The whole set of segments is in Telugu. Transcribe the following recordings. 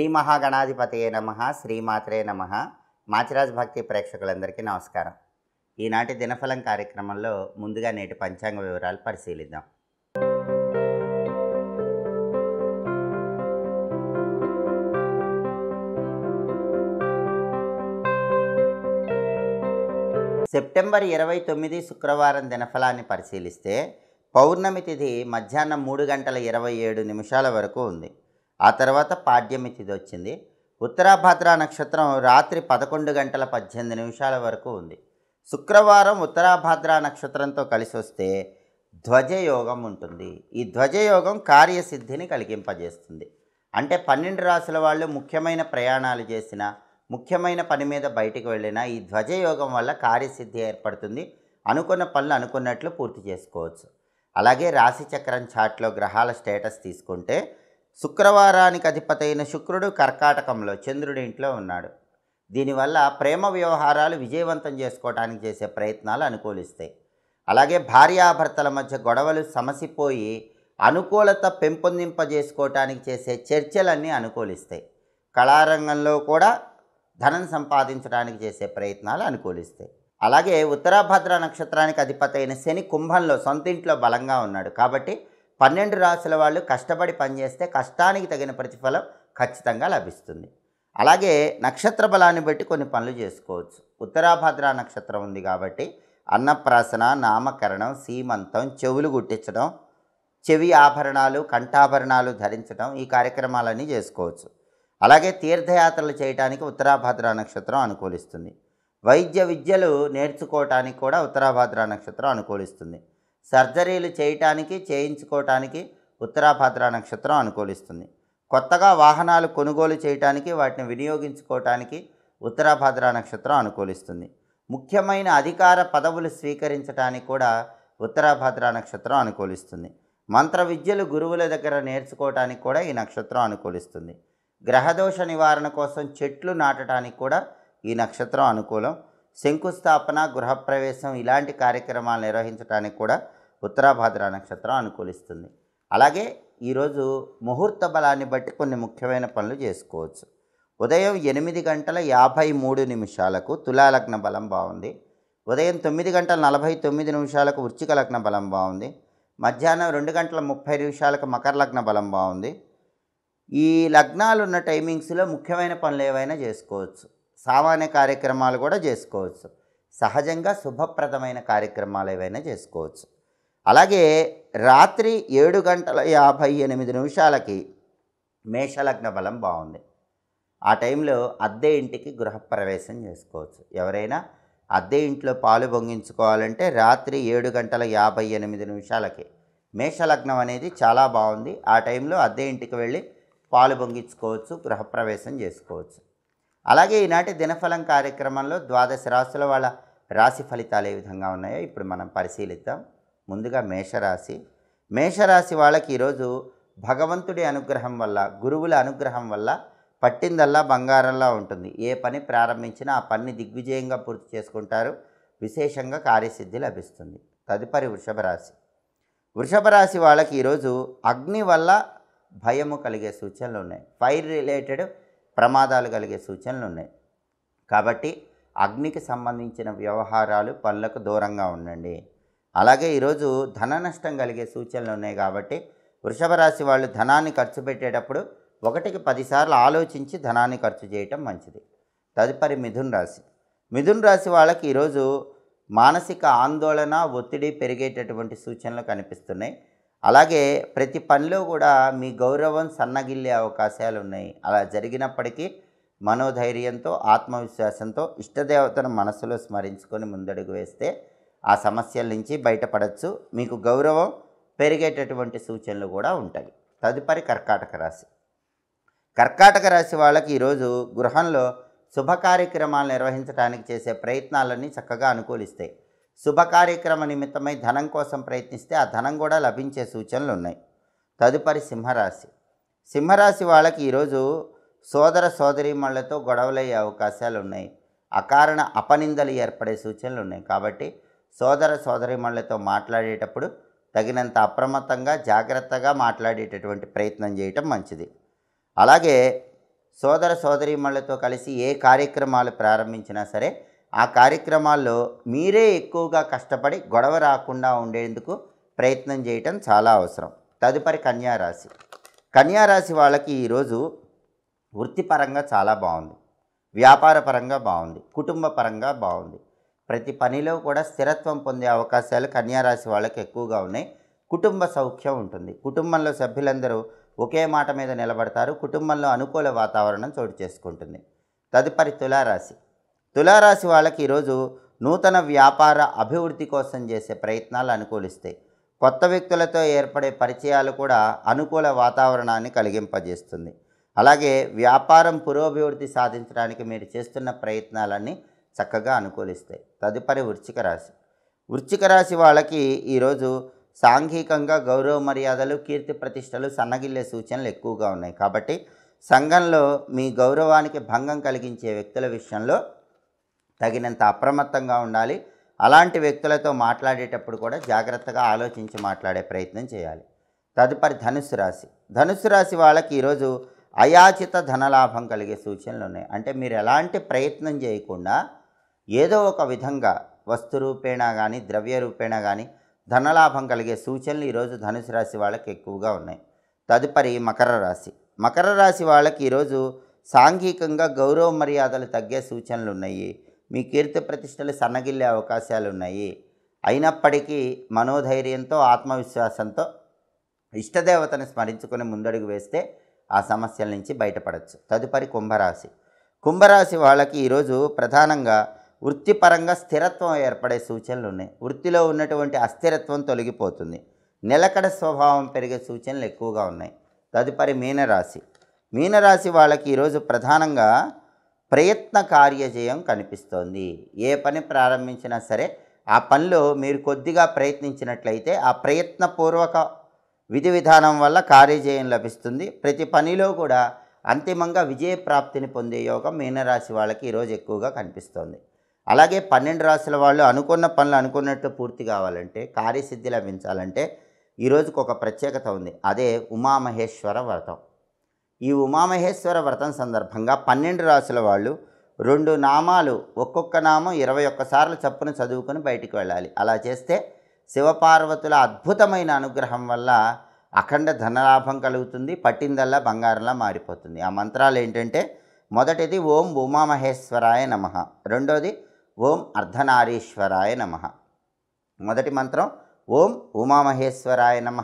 శ్రీ మహాగణాధిపతయే నమ శ్రీమాత్రే నమ మాచిరాజ్ భక్తి ప్రేక్షకులందరికీ నమస్కారం ఈనాటి దినఫలం కార్యక్రమంలో ముందుగా నేటి పంచాంగ వివరాలు పరిశీలిద్దాం సెప్టెంబర్ ఇరవై తొమ్మిది శుక్రవారం దినఫలాన్ని పరిశీలిస్తే పౌర్ణమి తిథి మధ్యాహ్నం మూడు గంటల ఇరవై ఏడు నిమిషాల వరకు ఉంది ఆ తర్వాత పాడ్యమి తిథి వచ్చింది ఉత్తరాభద్ర నక్షత్రం రాత్రి పదకొండు గంటల పద్దెనిమిది నిమిషాల వరకు ఉంది శుక్రవారం ఉత్తరాభద్ర నక్షత్రంతో కలిసి వస్తే ధ్వజయోగం ఉంటుంది ఈ ధ్వజయోగం కార్యసిద్ధిని కలిగింపజేస్తుంది అంటే పన్నెండు రాసుల వాళ్ళు ముఖ్యమైన ప్రయాణాలు చేసిన ముఖ్యమైన పని మీద బయటికి వెళ్ళినా ఈ ధ్వజయోగం వల్ల కార్యసిద్ధి ఏర్పడుతుంది అనుకున్న పనులు అనుకున్నట్లు పూర్తి చేసుకోవచ్చు అలాగే రాశి చక్రం చాట్లో గ్రహాల స్టేటస్ తీసుకుంటే శుక్రవారానికి అధిపతైన శుక్రుడు కర్కాటకంలో చంద్రుడి ఇంట్లో ఉన్నాడు దీనివల్ల ప్రేమ వ్యవహారాలు విజయవంతం చేసుకోవడానికి చేసే ప్రయత్నాలు అనుకూలిస్తాయి అలాగే భార్యాభర్తల మధ్య గొడవలు సమసిపోయి అనుకూలత పెంపొందింపజేసుకోవటానికి చేసే చర్చలన్నీ అనుకూలిస్తాయి కళారంగంలో కూడా ధనం సంపాదించడానికి చేసే ప్రయత్నాలు అనుకూలిస్తాయి అలాగే ఉత్తరాభద్ర నక్షత్రానికి అధిపతైన శని కుంభంలో సొంతింట్లో బలంగా ఉన్నాడు కాబట్టి పన్నెండు రాసుల వాళ్ళు కష్టపడి పనిచేస్తే కష్టానికి తగిన ప్రతిఫలం ఖచ్చితంగా లభిస్తుంది అలాగే నక్షత్ర బలాన్ని బట్టి కొన్ని పనులు చేసుకోవచ్చు ఉత్తరాభద్ర నక్షత్రం ఉంది కాబట్టి అన్నప్రాసన నామకరణం సీమంతం చెవులు గుట్టించడం చెవి ఆభరణాలు కంఠాభరణాలు ధరించడం ఈ కార్యక్రమాలన్నీ చేసుకోవచ్చు అలాగే తీర్థయాత్రలు చేయడానికి ఉత్తరాభద్ర నక్షత్రం అనుకూలిస్తుంది వైద్య విద్యలు నేర్చుకోవటానికి కూడా ఉత్తరాభద్ర నక్షత్రం అనుకూలిస్తుంది సర్జరీలు చేయటానికి చేయించుకోవటానికి ఉత్తరాభద్ర నక్షత్రం అనుకూలిస్తుంది కొత్తగా వాహనాలు కొనుగోలు చేయటానికి వాటిని వినియోగించుకోవటానికి ఉత్తరాభద్ర నక్షత్రం అనుకూలిస్తుంది ముఖ్యమైన అధికార పదవులు స్వీకరించడానికి కూడా ఉత్తరాభద్ర నక్షత్రం అనుకూలిస్తుంది మంత్ర విద్యలు గురువుల దగ్గర నేర్చుకోవటానికి కూడా ఈ నక్షత్రం అనుకూలిస్తుంది గ్రహదోష నివారణ కోసం చెట్లు నాటడానికి కూడా ఈ నక్షత్రం అనుకూలం శంకుస్థాపన గృహప్రవేశం ఇలాంటి కార్యక్రమాలు నిర్వహించడానికి కూడా ఉత్తరాభాద్ర నక్షత్రం అనుకూలిస్తుంది అలాగే ఈరోజు ముహూర్త బలాన్ని బట్టి కొన్ని ముఖ్యమైన పనులు చేసుకోవచ్చు ఉదయం ఎనిమిది గంటల యాభై మూడు నిమిషాలకు తులాలగ్న బలం బాగుంది ఉదయం తొమ్మిది గంటల నలభై తొమ్మిది నిమిషాలకు వృచ్చిక లగ్న బలం బాగుంది మధ్యాహ్నం రెండు గంటల ముప్పై నిమిషాలకు మకర లగ్న బలం బాగుంది ఈ లగ్నాలు ఉన్న టైమింగ్స్లో ముఖ్యమైన పనులు ఏవైనా చేసుకోవచ్చు సామాన్య కార్యక్రమాలు కూడా చేసుకోవచ్చు సహజంగా శుభప్రదమైన కార్యక్రమాలు ఏవైనా చేసుకోవచ్చు అలాగే రాత్రి ఏడు గంటల యాభై ఎనిమిది నిమిషాలకి మేషలగ్న బలం బాగుంది ఆ టైంలో అద్దె ఇంటికి గృహప్రవేశం చేసుకోవచ్చు ఎవరైనా అద్దె ఇంట్లో పాలు పొంగించుకోవాలంటే రాత్రి ఏడు గంటల యాభై ఎనిమిది నిమిషాలకి మేషలగ్నం అనేది చాలా బాగుంది ఆ టైంలో అద్దె ఇంటికి వెళ్ళి పాలు పొంగించుకోవచ్చు గృహప్రవేశం చేసుకోవచ్చు అలాగే ఈనాటి దినఫలం కార్యక్రమంలో ద్వాదశ రాశుల వాళ్ళ రాశి ఫలితాలు ఏ విధంగా ఉన్నాయో ఇప్పుడు మనం పరిశీలిద్దాం ముందుగా మేషరాశి మేషరాశి వాళ్ళకి ఈరోజు భగవంతుడి అనుగ్రహం వల్ల గురువుల అనుగ్రహం వల్ల పట్టిందల్లా బంగారంలా ఉంటుంది ఏ పని ప్రారంభించినా ఆ పని దిగ్విజయంగా పూర్తి చేసుకుంటారు విశేషంగా కార్యసిద్ధి లభిస్తుంది తదుపరి వృషభ రాశి వృషభ రాశి వాళ్ళకి ఈరోజు అగ్ని వల్ల భయము కలిగే సూచనలు ఉన్నాయి ఫైర్ రిలేటెడ్ ప్రమాదాలు కలిగే సూచనలు ఉన్నాయి కాబట్టి అగ్నికి సంబంధించిన వ్యవహారాలు పనులకు దూరంగా ఉండండి అలాగే ఈరోజు ధన నష్టం కలిగే సూచనలు ఉన్నాయి కాబట్టి వృషభ రాశి వాళ్ళు ధనాన్ని ఖర్చు పెట్టేటప్పుడు ఒకటికి పదిసార్లు ఆలోచించి ధనాన్ని ఖర్చు చేయటం మంచిది తదుపరి మిథున్ రాశి మిథున్ రాశి వాళ్ళకి ఈరోజు మానసిక ఆందోళన ఒత్తిడి పెరిగేటటువంటి సూచనలు కనిపిస్తున్నాయి అలాగే ప్రతి పనిలో కూడా మీ గౌరవం సన్నగిల్లే అవకాశాలు ఉన్నాయి అలా జరిగినప్పటికీ మనోధైర్యంతో ఆత్మవిశ్వాసంతో ఇష్టదేవతను మనసులో స్మరించుకొని ముందడుగు వేస్తే ఆ సమస్యల నుంచి బయటపడవచ్చు మీకు గౌరవం పెరిగేటటువంటి సూచనలు కూడా ఉంటాయి తదుపరి కర్కాటక రాశి కర్కాటక రాశి వాళ్ళకి ఈరోజు గృహంలో శుభ కార్యక్రమాలు నిర్వహించడానికి చేసే ప్రయత్నాలన్నీ చక్కగా అనుకూలిస్తాయి శుభ కార్యక్రమ నిమిత్తమై ధనం కోసం ప్రయత్నిస్తే ఆ ధనం కూడా లభించే సూచనలు ఉన్నాయి తదుపరి సింహరాశి సింహరాశి వాళ్ళకి ఈరోజు సోదర సోదరీమణులతో గొడవలయ్యే అవకాశాలు ఉన్నాయి అకారణ అపనిందలు ఏర్పడే సూచనలు ఉన్నాయి కాబట్టి సోదర సోదరిమణులతో మాట్లాడేటప్పుడు తగినంత అప్రమత్తంగా జాగ్రత్తగా మాట్లాడేటటువంటి ప్రయత్నం చేయటం మంచిది అలాగే సోదర సోదరిమణులతో కలిసి ఏ కార్యక్రమాలు ప్రారంభించినా సరే ఆ కార్యక్రమాల్లో మీరే ఎక్కువగా కష్టపడి గొడవ రాకుండా ఉండేందుకు ప్రయత్నం చేయటం చాలా అవసరం తదుపరి కన్యారాశి కన్యారాశి వాళ్ళకి ఈరోజు వృత్తిపరంగా చాలా బాగుంది వ్యాపార పరంగా బాగుంది కుటుంబ పరంగా బాగుంది ప్రతి పనిలో కూడా స్థిరత్వం పొందే అవకాశాలు కన్యారాశి వాళ్ళకి ఎక్కువగా ఉన్నాయి కుటుంబ సౌఖ్యం ఉంటుంది కుటుంబంలో సభ్యులందరూ ఒకే మాట మీద నిలబడతారు కుటుంబంలో అనుకూల వాతావరణం చోటు చేసుకుంటుంది తదుపరి తులారాశి తులారాశి వాళ్ళకి ఈరోజు నూతన వ్యాపార అభివృద్ధి కోసం చేసే ప్రయత్నాలు అనుకూలిస్తాయి కొత్త వ్యక్తులతో ఏర్పడే పరిచయాలు కూడా అనుకూల వాతావరణాన్ని కలిగింపజేస్తుంది అలాగే వ్యాపారం పురోభివృద్ధి సాధించడానికి మీరు చేస్తున్న ప్రయత్నాలన్నీ చక్కగా అనుకూలిస్తాయి తదుపరి వృచ్చిక రాశి వృచ్చిక రాశి వాళ్ళకి ఈరోజు సాంఘికంగా గౌరవ మర్యాదలు కీర్తి ప్రతిష్టలు సన్నగిల్లే సూచనలు ఎక్కువగా ఉన్నాయి కాబట్టి సంఘంలో మీ గౌరవానికి భంగం కలిగించే వ్యక్తుల విషయంలో తగినంత అప్రమత్తంగా ఉండాలి అలాంటి వ్యక్తులతో మాట్లాడేటప్పుడు కూడా జాగ్రత్తగా ఆలోచించి మాట్లాడే ప్రయత్నం చేయాలి తదుపరి ధనుసు రాశి ధనుసు రాశి వాళ్ళకి ఈరోజు అయాచిత ధనలాభం కలిగే సూచనలు ఉన్నాయి అంటే మీరు ఎలాంటి ప్రయత్నం చేయకుండా ఏదో ఒక విధంగా వస్తు రూపేణా కానీ ద్రవ్య రూపేణా కానీ ధనలాభం కలిగే సూచనలు ఈరోజు ధనుసు రాశి వాళ్ళకి ఎక్కువగా ఉన్నాయి తదుపరి మకర రాశి మకర రాశి వాళ్ళకి ఈరోజు సాంఘికంగా గౌరవ మర్యాదలు తగ్గే సూచనలు ఉన్నాయి మీ కీర్తి ప్రతిష్టలు సన్నగిల్లే అవకాశాలు ఉన్నాయి అయినప్పటికీ మనోధైర్యంతో ఆత్మవిశ్వాసంతో ఇష్టదేవతను స్మరించుకొని ముందడుగు వేస్తే ఆ సమస్యల నుంచి బయటపడవచ్చు తదుపరి కుంభరాశి కుంభరాశి వాళ్ళకి ఈరోజు ప్రధానంగా వృత్తిపరంగా స్థిరత్వం ఏర్పడే సూచనలు ఉన్నాయి వృత్తిలో ఉన్నటువంటి అస్థిరత్వం తొలగిపోతుంది నిలకడ స్వభావం పెరిగే సూచనలు ఎక్కువగా ఉన్నాయి తదుపరి మీనరాశి మీనరాశి వాళ్ళకి ఈరోజు ప్రధానంగా ప్రయత్న కార్యజయం కనిపిస్తోంది ఏ పని ప్రారంభించినా సరే ఆ పనిలో మీరు కొద్దిగా ప్రయత్నించినట్లయితే ఆ ప్రయత్నపూర్వక విధి విధానం వల్ల కార్యజయం లభిస్తుంది ప్రతి పనిలో కూడా అంతిమంగా విజయప్రాప్తిని పొందే యోగం మీనరాశి వాళ్ళకి ఈరోజు ఎక్కువగా కనిపిస్తోంది అలాగే పన్నెండు రాసుల వాళ్ళు అనుకున్న పనులు అనుకున్నట్టు పూర్తి కావాలంటే కార్యసిద్ధి లభించాలంటే ఈరోజుకు ఒక ప్రత్యేకత ఉంది అదే ఉమామహేశ్వర వ్రతం ఈ ఉమామహేశ్వర వ్రతం సందర్భంగా పన్నెండు రాశుల వాళ్ళు రెండు నామాలు ఒక్కొక్క నామం ఇరవై ఒక్కసార్లు చప్పున చదువుకొని బయటికి వెళ్ళాలి అలా చేస్తే శివపార్వతుల అద్భుతమైన అనుగ్రహం వల్ల అఖండ ధనలాభం కలుగుతుంది పట్టిందల్లా బంగారంలా మారిపోతుంది ఆ మంత్రాలు ఏంటంటే మొదటిది ఓం ఉమామహేశ్వరాయ నమ రెండోది ఓం అర్ధనారీశ్వరాయ నమ మొదటి మంత్రం ఓం ఉమామహేశ్వరాయ నమ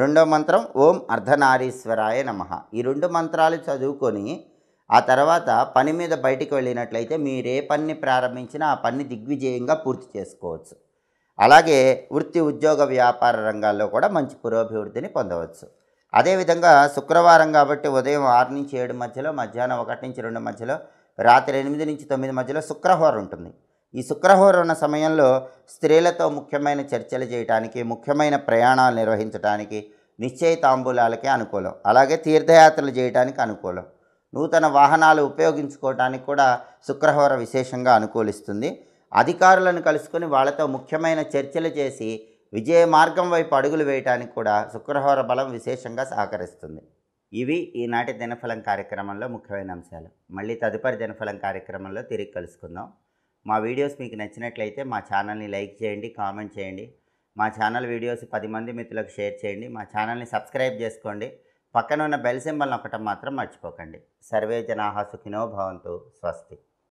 రెండో మంత్రం ఓం అర్ధనారీశ్వరాయ నమ ఈ రెండు మంత్రాలు చదువుకొని ఆ తర్వాత పని మీద బయటికి వెళ్ళినట్లయితే మీరు ఏ పనిని ప్రారంభించినా ఆ పని దిగ్విజయంగా పూర్తి చేసుకోవచ్చు అలాగే వృత్తి ఉద్యోగ వ్యాపార రంగాల్లో కూడా మంచి పురోభివృద్ధిని పొందవచ్చు అదేవిధంగా శుక్రవారం కాబట్టి ఉదయం ఆరు నుంచి ఏడు మధ్యలో మధ్యాహ్నం ఒకటి నుంచి రెండు మధ్యలో రాత్రి ఎనిమిది నుంచి తొమ్మిది మధ్యలో శుక్రహోర ఉంటుంది ఈ శుక్రహోర ఉన్న సమయంలో స్త్రీలతో ముఖ్యమైన చర్చలు చేయడానికి ముఖ్యమైన ప్రయాణాలు నిర్వహించడానికి నిశ్చయ తాంబూలాలకే అనుకూలం అలాగే తీర్థయాత్రలు చేయడానికి అనుకూలం నూతన వాహనాలు ఉపయోగించుకోవడానికి కూడా శుక్రహోర విశేషంగా అనుకూలిస్తుంది అధికారులను కలుసుకుని వాళ్ళతో ముఖ్యమైన చర్చలు చేసి విజయ మార్గం వైపు అడుగులు వేయడానికి కూడా శుక్రహోర బలం విశేషంగా సహకరిస్తుంది ఇవి ఈనాటి దినఫలం కార్యక్రమంలో ముఖ్యమైన అంశాలు మళ్ళీ తదుపరి దినఫలం కార్యక్రమంలో తిరిగి కలుసుకుందాం మా వీడియోస్ మీకు నచ్చినట్లయితే మా ఛానల్ని లైక్ చేయండి కామెంట్ చేయండి మా ఛానల్ వీడియోస్ పది మంది మిత్రులకు షేర్ చేయండి మా ఛానల్ని సబ్స్క్రైబ్ చేసుకోండి పక్కన ఉన్న బెల్ సింబల్ నొక్కటం మాత్రం మర్చిపోకండి సర్వే జనాహా సుఖినో భవంతు స్వస్తి